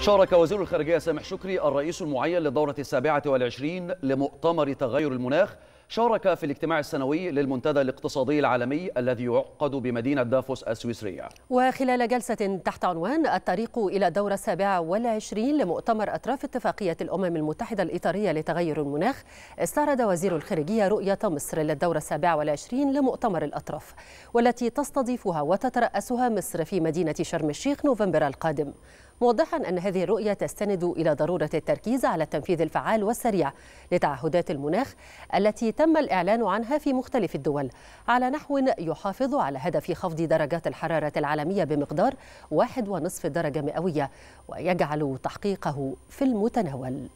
شارك وزير الخارجية سامح شكري الرئيس المعين للدورة السابعة والعشرين لمؤتمر تغير المناخ شارك في الاجتماع السنوي للمنتدى الاقتصادي العالمي الذي يعقد بمدينة دافوس السويسرية وخلال جلسة تحت عنوان الطريق إلى الدورة السابعة والعشرين لمؤتمر أطراف اتفاقية الأمم المتحدة الإطارية لتغير المناخ استعرض وزير الخارجية رؤية مصر للدورة السابعة والعشرين لمؤتمر الأطراف والتي تستضيفها وتترأسها مصر في مدينة شرم الشيخ نوفمبر القادم موضحا أن هذه الرؤية تستند إلى ضرورة التركيز على التنفيذ الفعال والسريع لتعهدات المناخ التي تم الإعلان عنها في مختلف الدول على نحو يحافظ على هدف خفض درجات الحرارة العالمية بمقدار 1.5 درجة مئوية ويجعل تحقيقه في المتناول